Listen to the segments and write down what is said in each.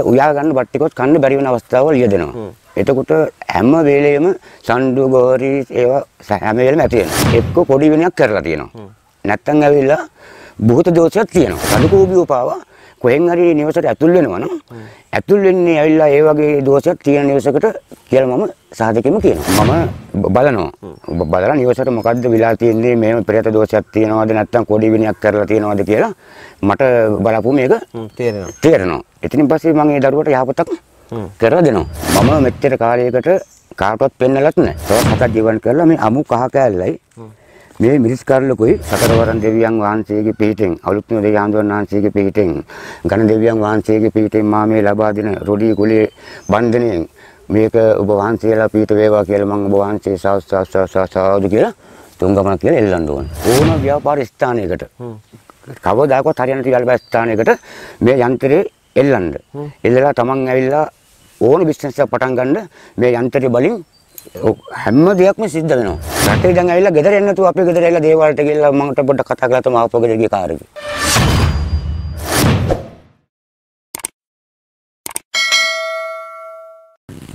උයා ගන්න බට්ටිකොත් කන්න බැරි වෙන අවස්ථාවල් ලියදෙනවා. එතකොට හැම වෙලේම සම්ඩු ගෝරි ඒවා හැම වෙලේම ඇති වෙනවා. එක්ක පොඩි වෙනයක් කරලා තියෙනවා. නැත්තම් ඇවිල්ලා බුහත දෝෂයක් තියෙනවා. කඩු කෝබියෝ පාවා කොහෙන් හරි නිවසට ඇතුල් වෙනවා නම් ඇතුල් වෙන්නේ ඇවිල්ලා ඒ වගේ දෝෂයක් තියෙන නිවසකට කියලා මම සාධකෙම කියනවා. මම බලනවා. බලලා නිවසට මොකද්ද වෙලා තියෙන්නේ මේව ප්‍රේත දෝෂයක් තියෙනවද නැත්නම් කොඩි විනයක් කරලා තියෙනවද කියලා මට බලපුවම මේක තේරෙනවා. තේරෙනවා. එතනින් පස්සේ මම ඒ දරුවට යහපතක් කරලා දෙනවා. මම මෙච්චර කාලයකට කාටවත් පෙන්නලත් නැහැ. තවත් හතක් ජීවන් කරලා මේ අමු කහ කෑල්ලයි මේ මිරිස්කාරලකුයි සතරවරන් දෙවියන් වහන්සේගේ පිහිටෙන් අලුත්ම දෙවි ආන්දෝන් වහන්සේගේ පිහිටෙන් ඝන දෙවියන් වහන්සේගේ පිහිටෙන් මා මේ ලබා දෙන රොඩි කුලේ බන්ධනයෙන් මේක ඔබ වහන්සේලා පිහිට වේවා කියලා මම ඔබ වහන්සේ සාදු කියලා තුන් ගමනක් කියලා එල්ලන්න ඕන. ඕන ව්‍යාපාර ස්ථානයකට කවදාකවත් හරියන ටිකල් ස්ථානයකට මේ යන්ත්‍රේ එල්ලන්න. එල්ලලා තමන් ඇවිල්ලා ඕන බිස්නස් එකක් පටන් ගන්න මේ යන්ත්‍රය බලින් හැම දෙයක්ම සිද්ධ වෙනවා. රටේ දැන් ඇවිල්ලා ගෙදර එන්න තු අපේ ගෙදර ඇවිල්ලා දේවාලට ගිහිල්ලා මමට පොඩ්ඩක් කතා කරලා තමයි ආපහු ගෙදර ගියේ කාර් එකේ.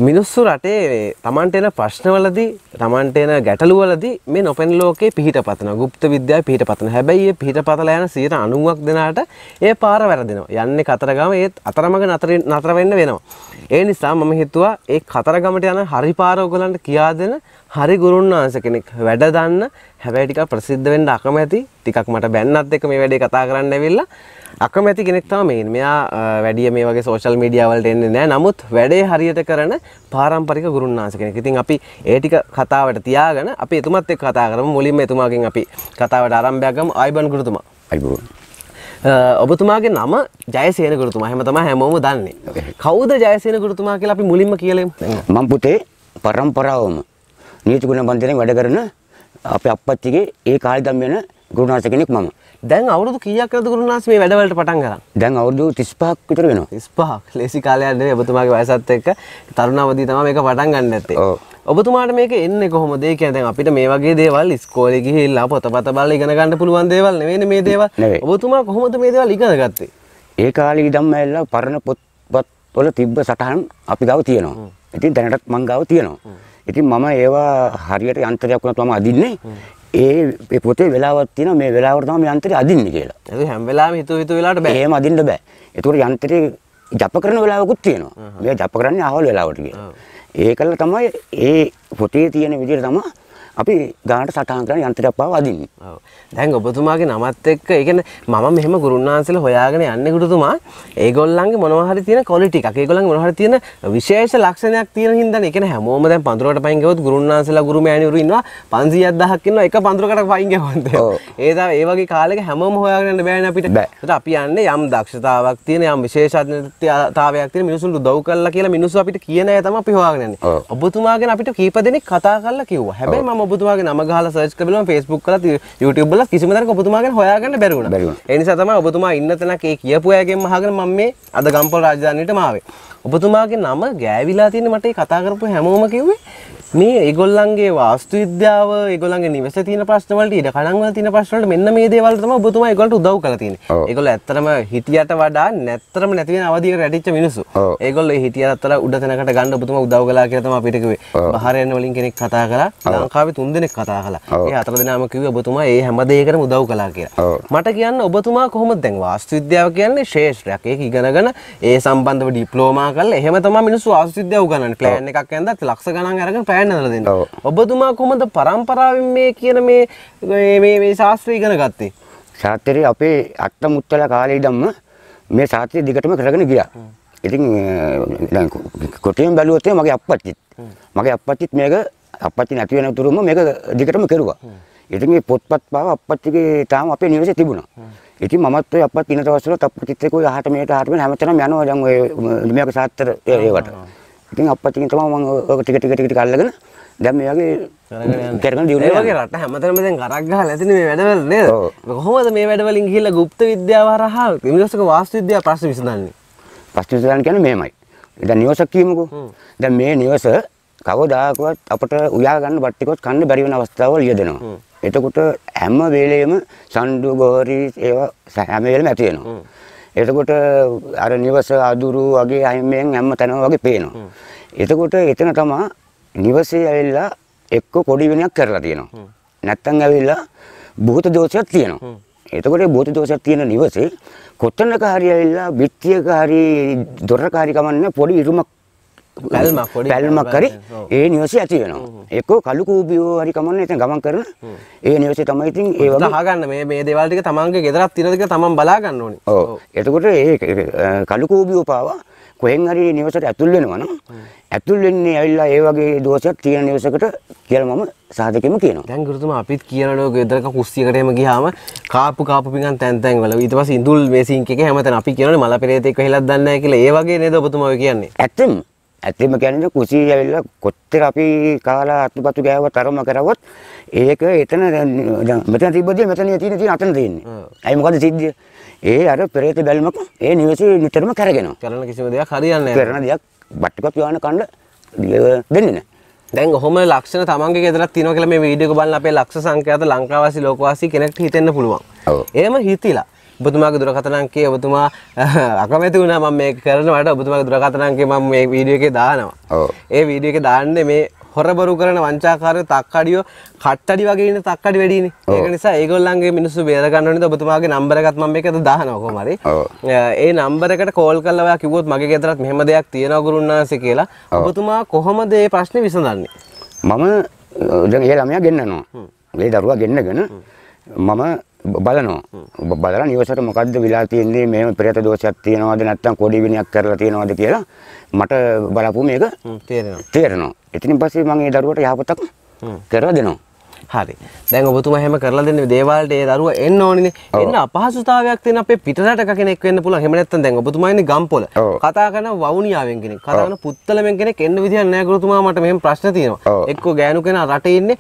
මිනිස්සු රටේ තමන්ට එන ප්‍රශ්නවලදී තමන්ට එන ගැටලුවලදී මේ නොපෙන් ලෝකේ පිහිට පතන ගුප්ත විද්‍යාව පිහිට පතන හැබැයි ඒ පිහිට පතලා යන සියයට අනුවක් දෙනාට ඒ පාර වැරදෙනවා යන්නේ කතරගම ඒත් අතරමඟ නතර වෙන්න වෙනවා ඒ නිසා මම හිතුවා ඒ කතරගමට යන හරි පාර ඔයගලන්ට කියා දෙන හරි ගුරුන්නාස කෙනෙක් වැඩ දන්න හැබැයි ටිකක් ප්‍රසිද්ධ වෙන්න අකමැති ටිකක් මට බැන්නත් එක්ක මේ වැඩේ කතා කරන්න ඇවිල්ලා අකමැති කෙනෙක් තමයි මේ. මෙයා වැඩිය මේ වගේ සෝෂල් මීඩියා වලට එන්නේ නැහැ. නමුත් වැඩේ හරියට කරන පාරම්පරික ගුරුන්නාස කෙනෙක්. ඉතින් අපි ඒ ටික කතාවට තියාගෙන අපි එතුමත් එක්ක කතා කරමු. මුලින්ම එතුමාගෙන් අපි කතාවට ආරම්භයක් ගමු. ආයිබන් ගුරුතුමා. ආයිබන්. ඔබතුමාගේ නම ජයසේන ගුරුතුමා හැම තමයි හැමෝම දන්නේ. කවුද ජයසේන ගුරුතුමා කියලා අපි මුලින්ම කියලෙමු. මම පුතේ පරම්පරාවම නීතිගුණ බන්ධනයෙන් වැඩ කරන අපේ අප්පච්චිගේ ඒ කාලේ ඉඳන් වෙන ගුරුනාථ කෙනෙක් මම. දැන් අවුරුදු කීයක් කරද ගුරුනාථ මේ වැඩවලට පටන් ගන්න? දැන් අවුරුදු 35ක් විතර වෙනවා. 35ක් ලේසි කාලයක් නෙවෙයි ඔබතුමාගේ වයසත් එක්ක තරුණවදී තමයි මේක පටන් ගන්න නැත්තේ. ඔව්. ඔබතුමාට මේක එන්නේ කොහොමද? ඒ කියන්නේ දැන් අපිට මේ වගේ දේවල් ඉස්කෝලේ ගිහිල්ලා පොතපත බලලා ඉගෙන ගන්න පුළුවන් දේවල් නෙවෙයිනේ මේ දේවල්. ඔබතුමා කොහොමද මේ දේවල් ඉගෙන ගත්තේ? ඒ කාලේ ඉඳන්ම ඇවිල්ලා පරණ පොත්පත් වල තිබ්බ සටහන් අපි ගාව තියෙනවා. ඉතින් දැනටත් මං ගාව තියෙනවා. ඉතින් මම ඒවා හරියට යන්ත්‍රයක් වුණත් මම අදින්නේ. ඒ පොතේ වෙලාවක් තියෙනවා මේ වෙලාවට තමයි යන්ත්‍රය අදින්නේ කියලා. ඒක හැම වෙලාවෙම හිතුව හිතුව වෙලාවට බෑ. එහෙම අදින්න බෑ. ඒතකොට යන්ත්‍රය ජප කරන වෙලාවකුත් තියෙනවා. මේ ජප කරන්නේ අහවල් වෙලාවට කියලා. ඒකල තමයි ඒ පොතේ තියෙන විදිහට තමයි අපි ගානට සටහන් කරන යන්ත්‍රයක් පාව අදින්නේ. ඔව්. දැන් ඔබතුමාගේ නමත් එක්ක ඒ කියන්නේ මම මෙහෙම ගුරුන්නාන්සලා හොයාගෙන යන්නේ ගුරුතුමා. ඒගොල්ලන්ගේ මොනවා හරි තියෙන ක්වොලිටි එකක්. ඒගොල්ලන්ගේ මොනවා හරි තියෙන විශේෂ ලක්ෂණයක් තියෙන හින්දානේ. ඒ කියන්නේ හැමෝම දැන් පඳුරකට පයින් ගියොත් ගුරුන්නාන්සලා ගුරු මෑණිවරු ඉන්නවා 500ක් 1000ක් ඉන්නවා එක පඳුරකට පයින් ගියොත්. ඔව්. ඒ තමයි ඒ වගේ කාලෙක හැමෝම හොයාගෙන යන්න බෑනේ අපිට. ඒකට අපි යන්නේ යම් දක්ෂතාවක් තියෙන යම් විශේෂඥතාවයක් තියෙන මිනිසුන්ට උදව් කළා කියලා මිනිස්සු අපිට කියන අය තමයි අපි හොයාගෙන යන්නේ. ඔබතුමාගෙන අපිට කීප දෙනෙක් කතා කරලා කිව්වා. හැබැයි මම ඔබතුමාගේ නම ගහලා සර්ච් කරලා Facebook කරලා YouTube වල කිසිම තැනක ඔබතුමා ගැන හොයාගන්න බැරි වුණා. ඒ නිසා තමයි ඔබතුමා ඉන්න තැනක ඒ කියපු අයගෙන් අහගෙන මම මේ අද ගම්පොළ රාජධානියට මාවේ. ඔබතුමාගේ නම ගෑවිලා තියෙන මට කතා කරපු හැමෝම කිව්වේ මේ ඒගොල්ලන්ගේ වාස්තු විද්‍යාව ඒගොල්ලන්ගේ නිවසේ තියෙන ප්‍රශ්න වලට ඉඩ කඩන් වල තියෙන ප්‍රශ්න වලට මෙන්න මේ දේවල් තමයි ඔබතුමා ඒගොල්ලන්ට උදව් කරලා තියෙන්නේ. ඒගොල්ලෝ ඇත්තටම හිටියට වඩා නැත්තරම නැති වෙන අවධියකට රැඳිච්ච මිනිස්සු. ඒගොල්ලෝ හිටියට අතර උඩ තැනකට ගන්න ඔබතුමා උදව් කළා කියලා තමයි අපිට කිව්වේ. බහරයන් වලින් කෙනෙක් කතා කළා. ලංකාවේ තුන් දෙනෙක් කතා කළා. ඒ හතර දෙනාම කිව්වේ ඔබතුමා ඒ හැම දෙයකටම උදව් කළා කියලා. මට කියන්න ඔබතුමා කොහොමද දැන් වාස්තු විද්‍යාව කියන්නේ ශේෂ්ත්‍රයක්. ඒක ඉගෙනගෙන ඒ සම්බන්ධව ඩිප්ලෝමා කරලා එහෙම තමයි මිනිස්සු වාස්තු විද්‍යාව උගන්වන්නේ. ප්ලෑන් එකක් ඇඳලා ලක්ෂ ගණන් අරගෙන පෑන් හදලා දෙන්න. ඔබතුමා කොහොමද පරම්පරාවෙන් මේ කියන මේ මේ මේ ශාස්ත්‍රය ඉගෙන ගත්තේ? ශාස්ත්‍රය අපේ අත්ත මුත්තල කාලේ ඉඳන්ම මේ ශාස්ත්‍රය දිගටම කරගෙන ගියා. ඉතින් දැන් කොටියෙන් බැලුවොත් මගේ අප්පච්චිත් මගේ අප්පච්චිත් මේක අප්පච්චි නැති වෙන උතුරුම මේක දිගටම කෙරුවා. ඉතින් මේ පොත්පත් පාව අප්පච්චිගේ තාම අපේ නිවසේ තිබුණා. ඉතින් මමත් ඔය අප්පච්චි ඉන දවස්වල අප්පච්චිත් එක්ක ඔය අහට මෙහෙට අහට මෙහෙට හැමතැනම යනවා දැන් ඔය මේක සාත්‍තර ඒවට. ඉතින් අප්පච්චිගෙන් තමයි මම ඔක ටික ටික ටික ටික අල්ලගෙන දැන් මේ වගේ කරගෙන දියුණු වෙනවා. ඒ වගේ රට හැමතැනම දැන් ගරක් ගහලා ඇතිනේ මේ වැඩවල නේද? කොහොමද මේ වැඩවලින් ගිහිල්ලා ගුප්ත විද්‍යාව හරහා නිවසක වාස්තු විද්‍යාව ප්‍රශ්න විසඳන්නේ? ප්‍රශ්න විසඳන්න කියන්නේ මෙහෙමයි. දැන් නිවසක් කියමුකෝ. දැන් මේ නිවස කවදාකවත් අපට උයා ගන්න බට්ටිකොත් කන්න බැරි වෙන අවස්ථාවල් ලියදෙනවා. එතකොට හැම වෙලෙම සම්ඩු ගෝරි ඒවා හැම වෙලෙම ඇති වෙනවා. එතකොට අර නිවස අඳුරු වගේ අයිමෙන් හැම තැනම වගේ පේනවා. එතකොට එතන තමයි නිවසේ ඇවිල්ලා එක්ක පොඩි වෙනයක් කරලා තියෙනවා. නැත්තම් ඇවිල්ලා භූත දෝෂයක් තියෙනවා. එතකොට භූත දෝෂයක් තියෙන නිවසේ කොතනක හරි ඇවිල්ලා පිටියක හරි දොරක හරි කමන්න පොඩි ඉරුමක් පැල්මක් කරි ඒ නිවසේ ඇති වෙනවා එක්කෝ කළු කූබියෝ හරි කමන්න එතන ගමන් කරන ඒ නිවසේ තමයි ඉතින් ඒ වගේ අහගන්න මේ මේ දේවල් ටික තමන්ගේ ගෙදරක් තියෙන ටික තමන් බලා ගන්න ඕනේ ඔව් එතකොට ඒ කළු කූබියෝ පාවා කොහෙන් හරි නිවසට ඇතුල් වෙනවා නම් ඇතුල් වෙන්නේ ඇවිල්ලා ඒ වගේ දෝෂයක් තියෙන නිවසකට කියලා මම සාධකෙම කියනවා. දැන් ගුරුතුමා අපිත් කියනවා ගෙදරක කුස්සියකට එම ගියාම කාපු කාපු පිඟන් තැන් තැන් වල ඊට පස්සේ ඉඳුල් මේ සිංක් එකේ හැමතැන අපි කියනවානේ මල පෙරේතෙක් වෙහෙලක් දන්නේ නැහැ කියලා ඒ වගේ නේද ඔබතුමා ඔය කියන්නේ. ඇත්තම ඇත්තම කියන්නේ කුසී ඇවිල්ලා කොච්චර අපි කාලා අත්පතු ගෑව තරම කරවොත් ඒක එතන දැන් මෙතන තිබ්බදී මෙතන තියෙන තියෙන අතන තියෙන්නේ. ඇයි මොකද සිද්ධිය? ඒ අර පෙරේත බැල්මක ඒ නිවසේ නිතරම කරගෙනවා. කරන කිසිම දෙයක් හරියන්නේ නැහැ. කරන දෙයක් බට්ටිකක් යවන්න කන්න දෙන්නේ නැහැ. දැන් ඔහොම ලක්ෂණ තමන්ගේ ගෙදරක් තියෙනවා කියලා මේ වීඩියෝ එක බලන අපේ ලක්ෂ සංඛ්‍යාත ලංකාවාසී ලෝකවාසී කෙනෙක්ට හිතෙන්න පුළුවන්. එහෙම හිතිලා ඔබතුමාගේ දුරකථන අංකය ඔබතුමා අකමැති වුණා මම මේක කරනවට ඔබතුමාගේ දුරකථන අංකය මම මේ වීඩියෝ එකේ දානවා. ඒ වීඩියෝ එකේ දාන්නේ මේ හොරබරු කරන වංචාකාරය තක්කඩියෝ කට්ටඩි වගේ ඉන්න තක්කඩි වැඩිනේ. ඒක නිසා ඒගොල්ලන්ගේ මිනිස්සු බේර ගන්න ඕනේ. ඔබතුමාගේ නම්බර එකත් මම මේකද දානවා කොහමරි. ඒ නම්බර එකට කෝල් කරලා ඔයා කිව්වොත් මගේ ගෙදරත් මෙහෙම දෙයක් තියෙනවා ගුරුන්නාන්සේ කියලා. ඔබතුමා කොහොමද මේ ප්‍රශ්නේ විසඳන්නේ? මම දැන් ඒ ළමයා ගෙන්නනවා. ඒ දරුවා ගෙන්නගෙන මම බලනවා බලලා නිවසට මොකද්ද වෙලා තියෙන්නේ මේව ප්‍රේත දෝෂයක් තියෙනවද නැත්නම් කොඩි විනයක් කරලා තියෙනවද කියලා මට බලපුවම මේක තේරෙනවා තේරෙනවා එතනින් පස්සේ මම ඒ දරුවට යහපතක් කරලා දෙනවා හරි දැන් ඔබතුමා හැම කරලා දෙන්නේ දේවාලට ඒ දරුවා එන්න ඕනේ එන්න අපහසුතාවයක් තියෙන අපේ පිටරටක කෙනෙක් වෙන්න පුළුවන් එහෙම නැත්නම් දැන් ඔබතුමා ඉන්නේ ගම්පොල කතා කරන වවුනියාවෙන් කෙනෙක් කතා කරන පුත්තලමෙන් කෙනෙක් එන්න විදියක් නැහැ ගුරුතුමා මට මෙහෙම ප්‍රශ්න තියෙනවා එක්කෝ ගෑනු කෙනා රටේ ඉන්නේ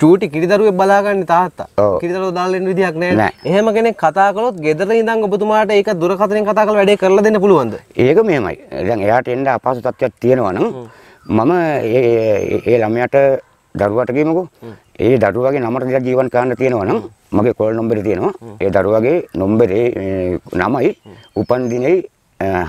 චූටි කිරිදරුවෙක් බලාගන්න තාත්තා කිරිදරුවෝ දාලා එන්න විදියක් නැහැ එහෙම කෙනෙක් කතා කළොත් ගෙදර ඉඳන් ඔබතුමාට ඒක දුරකථනයෙන් කතා කරලා වැඩේ කරලා දෙන්න පුළුවන්ද ඒක මෙහෙමයි දැන් එයාට එන්න අපහසු තත්ත්වයක් තියෙනවා නම් මම ඒ ළමයට දරුවාට කියමුකෝ ඒ දරුවාගේ නමට දෙයක් ජීවන් කරන්න තියෙනවා නම් මගේ කෝල් නම්බරේ තියෙනවා ඒ දරුවාගේ නම්බරේ නමයි උපන් දිනේ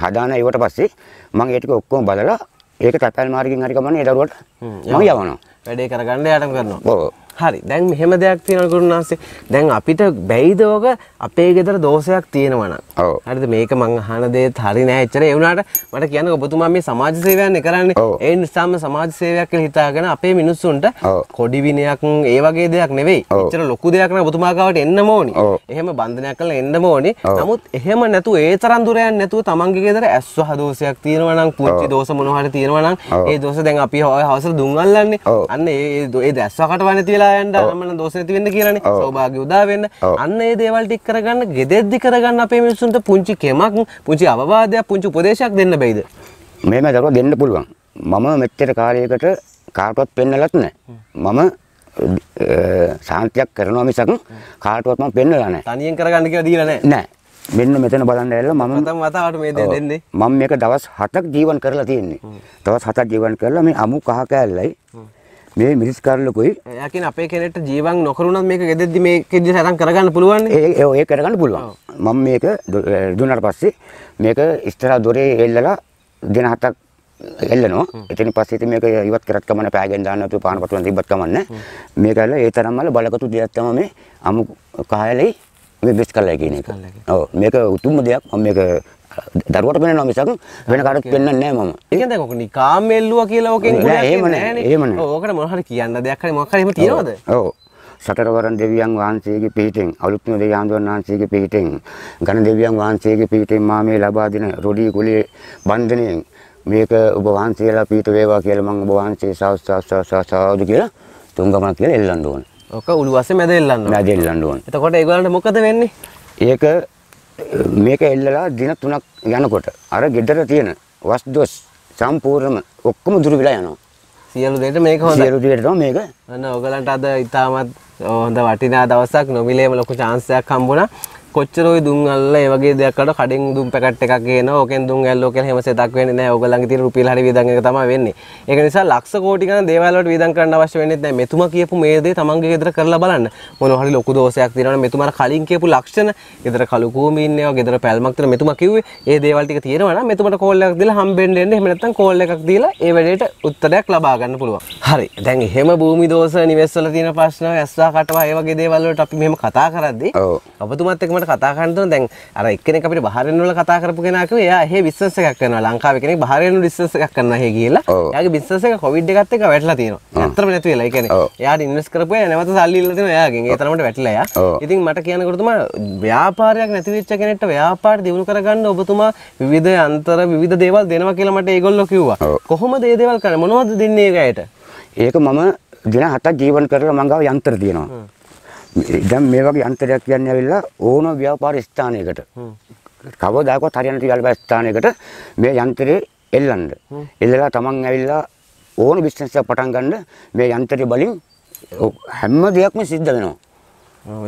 හදාන ඒවට පස්සේ මම ඒ ටික ඔක්කොම බලලා ඒක තැපැල් මාර්ගෙන් හරි ගමන් ඒ දරුවාට මම යවනවා වැඩේ කරගන්න යාටම කරනවා ඔව් හරි දැන් මෙහෙම දෙයක් තියෙන ගුරුනාසේ දැන් අපිට බැයිද ඔක අපේ ගෙදර දෝෂයක් තියෙනවා නම් ඔව් හරිද මේක මං අහන දේත් හරි නෑ එච්චර ඒ වුණාට මට කියන්නේ ඔබතුමා මේ සමාජ සේවයන්නේ කරන්නේ ඒ නිසාම සමාජ සේවයක් කියලා හිතාගෙන අපේ මිනිස්සුන්ට කොඩි විනයක් ඒ වගේ දෙයක් නෙවෙයි එච්චර ලොකු දෙයක් නෑ ඔබතුමා ගාවට එන්නම ඕනි එහෙම බන්ධනයක් කරලා එන්නම ඕනි නමුත් එහෙම නැතුව ඒ තරම් දුර යන්නේ නැතුව තමන්ගේ ගෙදර ඇස්වහ දෝෂයක් තියෙනවා නම් පුංචි දෝෂ මොනවා හරි තියෙනවා නම් ඒ දෝෂ දැන් අපි හවසට දුම් අල්ලන්නේ අන්න ඒ ඒ දැස්වහකට වනේ තියලා වෙලායන්ට මන දෝසනති වෙන්න කියරන සෝභාග උදා වෙන්න අන්න ඒ දේවල් ටික් කරගන්න ගෙදෙද්දි කරගන්න අපේ මිනිසුන්ට පුංචි කෙමක් පුංචි අවවාදයක් පුංචි උපදේශයක් දෙන්න බැයිද මේම දරුවා දෙන්න පුළුවන් මම මෙච්චර කාලයකට කාටවත් පෙන්නලත් නැහැ මම සාන්තියක් කරනවා මිසක් කාටවත් මම පෙන්නලා නැහැ තනියෙන් කරගන්න කියලා දීලා නැහැ නැහැ මෙන්න මෙතන බලන්න ඇල්ල මම වතාවට මේ දෙන්නේ මම මේක දවස් 7ක් ජීවන් කරලා තියෙන්නේ. දවස් 7ක් ජීවන් කරලා මේ අමු කහ කෑල්ලයි මේ මිරිස් කරලකුයි යකින් අපේ කෙනෙට ජීවන් නොකරුණත් මේක ගෙදෙද්දි මේකෙදි සටන් කරගන්න පුළුවන් ඒ ඒ කරගන්න පුළුවන් මම මේක දුන්නාට පස්සේ මේක ඉස්සරහා දොරේ එල්ලලා දින හතක් එල්ලනවා එතන පස්සේ ඉතින් මේක ඉවත් කරත් කමන්න පෑගෙන් දාන්න නැතුව පාන පතුලෙන් තිබ්බත් කමන්න මේක ඇල්ල ඒ තරම්ම බලකතු දෙයක් තමයි මේ අමු කායලේ මේ බෙස් කරලා කියන එක. ඔව් මේක උතුම්ම දෙයක් මම මේක දරුවට පෙන්වනවා මිසක් වෙන කාටවත් පෙන්වන්නේ නැහැ මම. ඒ කියන්නේ දැන් ඔක නිකාම් එල්ලුවා කියලා ඔකෙන් කියන්නේ ඕකට මොන හරි කියන්න දෙයක් හරි මොකක් හරි එහෙම තියනවද? ඔව්. සතරවරන් දෙවියන් වහන්සේගේ පීඨෙන් අලුත්ම දෙවියන් වහන්සේගේ පීඨෙන් ඝන දෙවියන් වහන්සේගේ පීඨෙන් මා මේ ලබා දෙන රොඩි කුලේ බන්ධනයෙන් මේක ඔබ වහන්සේලා පීඨ වේවා කියලා මම ඔබ වහන්සේ සාස්ත්‍රාස්ත්‍රාස්ත්‍රාස්ත්‍රාදු කියලා තුන් ගමනක් කියලා එල්ලන්න ඕන. ඔක උළුවස්සේ මැද එල්ලන්න ඕන. මැද එල්ලන්න ඕන. එතකොට ඒගොල්ලන්ට මොකද වෙන්නේ? ඒක මේක එල්ලලා දින 3ක් යනකොට අර gedara තියෙන වස් දොස් සම්පූර්ණම ඔක්කොම දුරු වෙලා යනවා. සියලු දෙයට මේක හොඳයි. සියලු දෙයට තමයි මේක. අන්න ඔයගලන්ට අද ඉතාමත් හොඳ වටිනා දවසක් නොමිලේම ලොකු chance එකක් හම්බුණා. කොච්චර ওই දුම් අල්ල ඒ වගේ දෙයක්කට කඩෙන් දුම් පැකට් එකක් ගේනවා ඕකෙන් දුම් ඇල්ලෝ කියලා හැම සෙතක් වෙන්නේ නැහැ ඕගොල්ලන්ගේ තියෙන රුපියල් හරි වියදම් එක තමයි වෙන්නේ ඒක නිසා ලක්ෂ කෝටි ගණන් දේවල් වලට වියදම් කරන්න අවශ්‍ය වෙන්නේ නැහැ මෙතුමා කියපු මේ දේ තමන්ගේ ගෙදර කරලා බලන්න මොනවා හරි ලොකු දෝෂයක් තියෙනවනේ මෙතුමාට කලින් කියපු ලක්ෂණ ගෙදර කළු කූඹි ඉන්නවා ගෙදර පැල්මක් තියෙන මෙතුමා කිව්වේ ඒ දේවල් ටික තියෙනවා නම් මෙතුමාට කෝල් එකක් දීලා හම්බෙන්න එන්න එහෙම නැත්නම් කෝල් එකක් දීලා ඒ වැඩේට උත්තරයක් ලබා ගන්න පුළුවන් හරි දැන් එහෙම භූමි දෝෂ නිවෙස් වල තියෙන ප්‍රශ්න ඇස්සා කටවා ඒ වගේ දේවල් වලට අපි මෙහෙම කතා කරද්දී ඔව් ඔබතුමාත් එක්ක මට කතා කරන්න දැන් අර එක්කෙනෙක් අපිට බහරෙන් වල කතා කරපු කෙනා කිව්වා එයා එහෙ බිස්නස් එකක් කරනවා ලංකාවේ කෙනෙක් බහරෙන් බිස්නස් එකක් කරනවා එහෙ ගිහලා එයාගේ බිස්නස් එක කොවිඩ් එකත් එක්ක වැටලා තියෙනවා ඇත්තටම නැති වෙලා ඒ කියන්නේ එයාට ඉන්වෙස්ට් කරපු අය නැවත සල්ලි ඉල්ලලා තියෙනවා එයාගෙන් ඒ තරමට වැටිලා එයා ඉතින් මට කියනකොට තමයි ව්‍යාපාරයක් නැති වෙච්ච කෙනෙක්ට ව්‍යාපාර දියුණු කරගන්න ඔබතුමා විවිධ අන්තර විවිධ දේවල් දෙනවා කියලා මට ඒගොල්ලෝ කිව්වා කොහොමද මේ දේවල් කරන්නේ මොනවද දෙන්නේ ඒකට ඒක මම දින හතක් ජීවන කරලා මංගව යන්ත්‍ර තියෙනවා දැන් මේ වගේ යන්ත්‍රයක් කියන්නේ ඇවිල්ලා ඕන ව්‍යාපාර ස්ථානයකට කවදාකවත් හරියන ව්‍යාපාර ස්ථානයකට මේ යන්ත්‍රේ එල්ලන්න. එල්ලලා Taman ඇවිල්ලා ඕන බිස්නස් එකක් පටන් ගන්න මේ යන්ත්‍රය බලින් හැම දෙයක්ම සිද්ධ වෙනවා.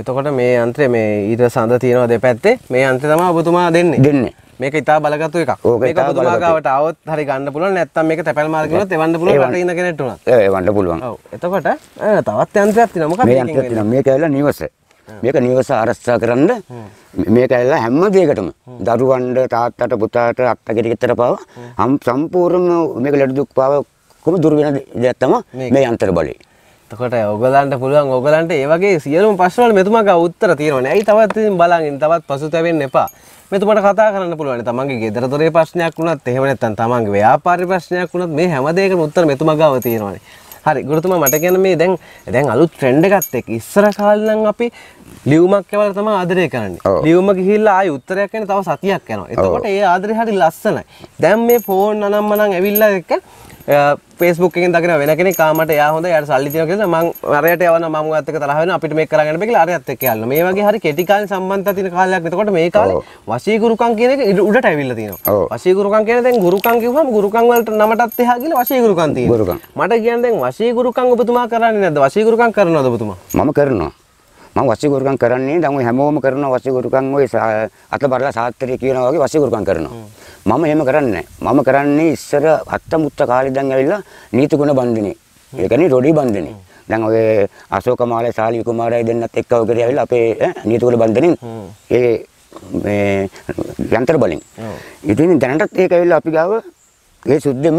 එතකොට මේ යන්ත්‍රය මේ ඊට සඳ තියෙනවා දෙපැත්තේ මේ යන්ත්‍රය තමයි ඔබතුමා දෙන්නේ. දෙන්නේ. මේක ඉතා බලගත්තු එකක් මේක පුදුමාකාවට આવොත් හරි ගන්න පුළුවන් නැත්නම් මේක තැපැල් මාල් ගියොත් එවන්න පුළුවන් රට ඉන්න කෙනෙක්ට උනත් ඒ එවන්න පුළුවන් ඔව් එතකොට තවත් යන්ත්‍රයක් තියෙනවා මොකක්ද මේ යන්ත්‍රයක් තියෙනවා මේක ඇවිල්ලා නිවස මේක නිවස ආරක්ෂා කරන්න මේක ඇල්ල හැම දෙයකටම දරුවන්ට තාත්තට පුතාට අත්තගෙට ගෙතර පාව හම් සම්පූර්ණයෙන්ම මේක ලෙඩ දුක් පාව කොහොම දුරු වෙන දෙයක් තමයි මේ යන්ත්‍ර බලය. එතකොට ඔයගලන්ට පුළුවන් ඔයගලන්ට ඒ වගේ සියලුම ප්‍රශ්න වල මෙතුමා ගා උත්තර තියෙනවනේ. ඇයි තවත් ඉතින් බලන් ඉන්න තවත් පසුතැවෙන්න එපා. මෙතුමට කතා කරන්න පුළුවන් තමන්ගේ ගෙදරතොරේ ප්‍රශ්නයක් වුණත් එහෙම නැත්නම් තමන්ගේ ව්‍යාපාරික ප්‍රශ්නයක් වුණත් මේ හැම දෙයකම උත්තර මෙතුමා ගාව තියෙනවානේ. හරි ගුරුතුමා මට කියන්න මේ දැන් දැන් අලුත් ට්‍රෙන්ඩ් එකත් එක්ක ඉස්සර කාලේ නම් අපි ලියුමක් යවලා තමයි ආදරය කරන්නේ. ලියුම ගිහිල්ලා ආයි උත්තරයක් එන්නේ තව සතියක් යනවා. එතකොට ඒ ආදරේ හරි ලස්සනයි. දැන් මේ ෆෝන් අනම්මනම් ඇවිල්ලා එක්ක ෆේස්බුක්කෙන් දකින වෙන කෙනෙක් කාමට එයා හොඳ එයාට සල්ලි තියෙනවා කියලා මම අරයට යවන මම ඔයත් එක්ක තරහ වෙනවා අපිට මේක කරගන්න බෑ කියලා අරයත් එක්ක යන්න. මේ වගේ හරි කෙටි කාලේ සම්බන්ධතා තියෙන කාලයක්. එතකොට මේ කාලේ වශීගුරුකම් කියන එක උඩට ඇවිල්ලා තියෙනවා. වශීගුරුකම් කියන්නේ දැන් ගුරුකම් කිව්වම ගුරුකම් වලට නමටත් එහා ගිහලා වශීගුරුකම් තියෙනවා. මට කියන්නේ දැන් වශීගුරුකම් ඔබතුමා කරන්නේ නැද්ද? වශීගුරුකම් කරනවද ඔබතුමා? මම කරනවා. මම වශීගුරුකම් කරන්නේ දැන් ඔය හැමෝම කරන වශීගුරුකම් ඔය අත බරලා සාත්‍ත්‍රය කියනවා වගේ වශීගුරුකම් කරනවා මම එහෙම කරන්නේ මම කරන්නේ ඉස්සර අත්ත මුත්ත කාලේ ඉඳන් ඇවිල්ලා නීති ගුණ බන්ධනේ ඒ කියන්නේ රොඩි බන්ධනේ දැන් ඔය අශෝක මාලේ සාලි කුමාරයි දෙන්නත් එක්ක ඔකරි ඇවිල්ලා අපේ නීති ගුණ බන්ධනේ ඒ මේ යන්ත්‍ර බලෙන් ඉතින් දැනටත් ඒක ඇවිල්ලා අපි ගාව ඒ සුද්ධෙම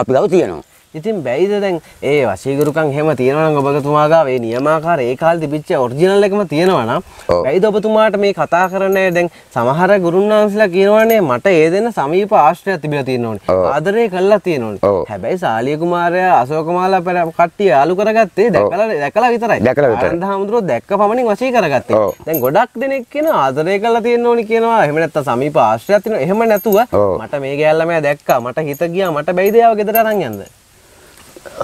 අපි ගාව තියෙනවා ඉතින් බැයිද දැන් ඒ වශීගුරුකම් හැම තියෙනවා නම් ඔබතුමාගේ මේ නියමාකාර ඒ කාලේ තිබිච්ච ඔරිජිනල් එකම තියෙනවා නම් බැයිද ඔබතුමාට මේ කතා කරන්නේ දැන් සමහර ගුරුන්වහන්සේලා කියනවානේ මට ඒ දෙන සමීප ආශ්‍රය තිබිලා තියෙනෝනේ ආදරය කළා තියෙනෝනේ හැබැයි සාලිය කුමාරයා අශෝක මාලා පෙර කට්ටිය යාළු කරගත්තේ දැකලා දැකලා විතරයි දැකලා විතරයි ආනන්ද හාමුදුරුවෝ දැක්ක පමණින් වශී කරගත්තේ දැන් ගොඩක් දෙනෙක් කියන ආදරය කළා තියෙනෝනේ කියනවා එහෙම නැත්තම් සමීප ආශ්‍රයක් තියෙනවා එහෙම නැතුව මට මේ ගෑල්ලා මෑ දැක්කා මට හිත ගියා මට බැයිද යාව ගෙදර අරන් යන්න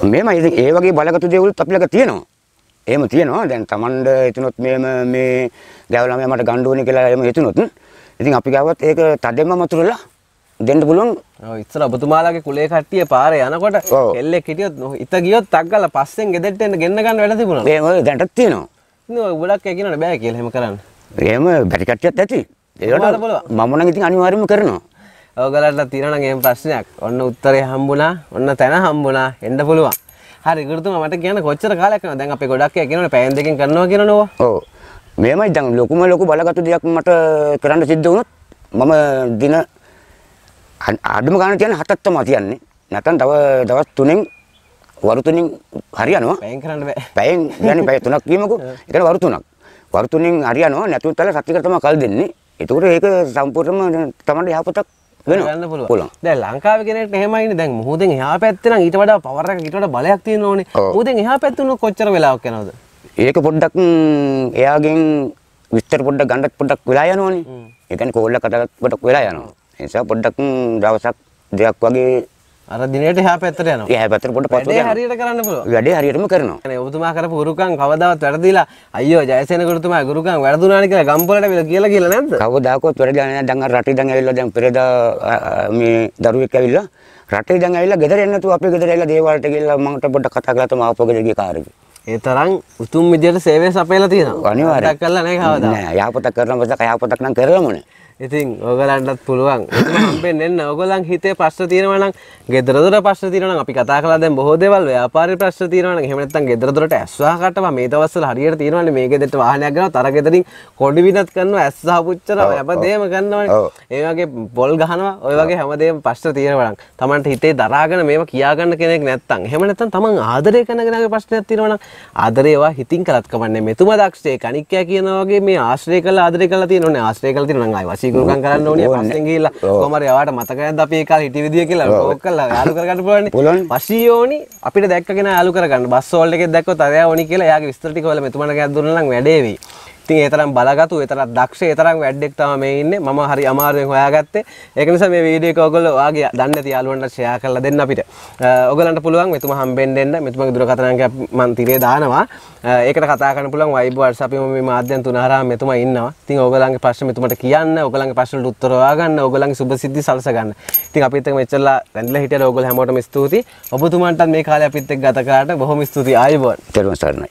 මෙහෙම ඉතින් ඒ වගේ බලගතු දේවලුත් අපි ළඟ තියෙනවා. එහෙම තියෙනවා. දැන් Tamand හිතනොත් මෙහෙම මේ ගැවලම මට ගන්න ඕනේ කියලා එහෙම හිතනොත් ඉතින් අපි ගාවත් ඒක තදෙම මතුරලා දෙන්න පුළුවන් ඉස්සර ඔබතුමාලාගේ කුලේ කට්ටිය පාරේ යනකොට කෙල්ලෙක් හිටියොත් ඉත ගියොත් තක්ගල පස්සෙන් ගෙදරට එන්න ගෙන්න ගන්න වැඩ තිබුණා මේ මොකද දැන්ටත් තියෙනවා නෝ ගොඩක් ඒ කියනට බෑ කියලා එහෙම කරන්න එහෙම බැටි කට්ටියත් ඇති ඒකට මම නම් ඉතින් අනිවාර්යයෙන්ම කරනවා ඕගලට තිරනගේ ප්‍රශ්නයක් ඔන්න උත්තරය හම්බුනා ඔන්න තැන හම්බුනා එන්න පුළුවන් හරි ගුරුතුමා මට කියන්න කොච්චර කාලයක් යනවා දැන් අපි ගොඩක් අය කියනවා පෑන් දෙකෙන් කරනවා කියනවා ඔව් මේමයි දැන් ලොකුම ලොකු බලගත්තු දෙයක් මට කරන්න සිද්ධ වුණොත් මම දින අඩුම ගන්න තියන්නේ හතක් තමයි තියන්නේ නැත්නම් තව දවස් තුනෙන් වරු තුනෙන් හරියනවා පෑන් කරන්න බෑ පෑන් කියන්නේ පෑය තුනක් කියමුකෝ ඒතන වරු තුනක් වරු තුනෙන් හරියනවා නැතුව තල සත්‍ය කර තමයි කල් දෙන්නේ එතකොට ඒක සම්පූර්ණයෙන්ම තමයි යහපතක් ගන්න පුළුවන් දැන් ලංකාව කෙනෙක්ට එහෙමයිනේ දැන් මොහොතෙන් එහා පැත්තේ නම් ඊට වඩා පවර් එකක් ඊට වඩා බලයක් තියෙන්න ඕනේ මොහොතෙන් එහා පැත්තේ උනොත් කොච්චර වෙලාවක් යනවද ඒක පොඩ්ඩක් එයාගෙන් විස්තර පොඩ්ඩක් ගන්නත් පොඩ්ඩක් වෙලා යනවනේ ඒ කියන්නේ කෝල් එකකට පොඩ්ඩක් වෙලා යනවා ඒ නිසා පොඩ්ඩක් දවසක් දෙකක් වගේ අර දිනේට එහා පැත්තට යනවා. එහා පැත්තට පොඩ්ඩක් පස්සට යනවා. වැඩේ හරියට කරන්න පුළුවන්. වැඩේ හරියටම කරනවා. يعني ඔබතුමා කරපු ගුරුකම් කවදාවත් වැරදිලා අයියෝ ජයසේන ගුරුතුමා ගුරුකම් වැරදුනානේ කියලා ගම්පලට විල කියලා කියලා නැද්ද? කවදාකවත් වැරදිලා නෑ. දැන් අර රටේ ඉඳන් ඇවිල්ලා දැන් පෙරදා මේ දරුවෙක් ඇවිල්ලා රටේ ඉඳන් ඇවිල්ලා ගෙදර එන්න නැතුව අපේ ගෙදර ඇවිල්ලා දේවාලට ගිහලා මමට පොඩ්ඩක් කතා කරලා තමයි ආපහු ගෙදර ගියේ කාර් එකේ. ඒ තරම් උතුම් විදියට සේවය සපයලා තියෙනවා. අනිවාර්යයෙන්. කතා කරලා නෑ කවදා. නෑ යාපතක් කරලා මතක යාපතක් නම් කරලම නෑ. ඉතින් ඕගලන්ටත් පුළුවන් පෙන්න්න ඔගලන් හිතේ ප්‍රශ්න තියෙනවනම් ගෙදරදර ප්‍රශ් තියන අපි කතා කලා දැ බොහෝදවල් ව්‍යාපාර ප්‍රශ් තියනන හමනත්තන් ගෙදරට ඇස්වාකට මේ තවස්සල හරියට තියෙනවන මේ ගෙදට වාහනයක්ගන තරගෙතරින් කොඩි විනත් කරන්න ඇස්සා පුච්චර ඇපදේම කන්නවන ඒවගේ පොල් ගහනවා ඔයගේ හැමදේ ප්‍රශ්න තියෙනවන තමන්ට හිතේ දරාගෙන මේම කියාගන්න කෙනෙක් නැත්තන් හමනත්තන් තමන් ආදරය කනගෙනගේ ප්‍රශ්නයක් තිරවන ආදරයවා හිතින් කරත්කමන්න මෙතුම දක්ෂේ කනික්කය කියනවගේ මේ ආශ්‍රය කල ආදරය කලා තියනවන ආශ්‍රය කල තිරනඟයි වශ සීකරුකම් කරන්න ඕනේ පස්සෙන් ගිහිල්ලා කොහමද එයාට මතකද අපි ඒ කාලේ හිටි විදිය කියලා ඕක කළා යාළු කරගන්න පුළුවන් පස්සේ ඕනි අපිට දැක්කගෙන යාළු කරගන්න බස් හෝල් එකේ දැක්කොත් අරයා ඕනි කියලා එයාගේ විස්තර ටික හොයලා මෙතුමනට ගියත් දුන්නා නම් වැඩේ වෙයි ඉතින් ඒ තරම් බලගතු ඒ තරම් දක්ෂ ඒ තරම් වැඩෙක් තමයි මේ ඉන්නේ මම හරි අමාරුවෙන් හොයාගත්තේ ඒක නිසා මේ වීඩියෝ එක ඔයගොල්ලෝ ඔයාගේ දන්නේ නැති යාළුවන්ට ෂෙයා කරලා දෙන්න අපිට ඔයගලන්ට පුළුවන් මෙතුම හම්බෙන්න එන්න මෙතුමගේ දුරකථන අංකයක් මම තිරේ දානවා ඒකට කතා කරන්න පුළුවන් Viber WhatsApp මේ මාධ්‍යන් තුන හරහා මෙතුම ඉන්නවා ඉතින් ඔයගලන්ගේ ප්‍රශ්න මෙතුමට කියන්න ඔයගලන්ගේ ප්‍රශ්නවලට උත්තර හොයාගන්න ඔයගලන්ගේ සුභසිද්ධි සලස ගන්න ඉතින් අපිත් එක්ක මෙච්චරලා රැඳිලා හිටියට ඔයගොල්ලෝ හැමෝටම ස්තුතියි ඔබතුමන්ටත් මේ කාලේ අපිත් එක්ක ගත කරාට බොහොම ස්තුතියි ආයුබෝවන් තෙරුවන් සරණයි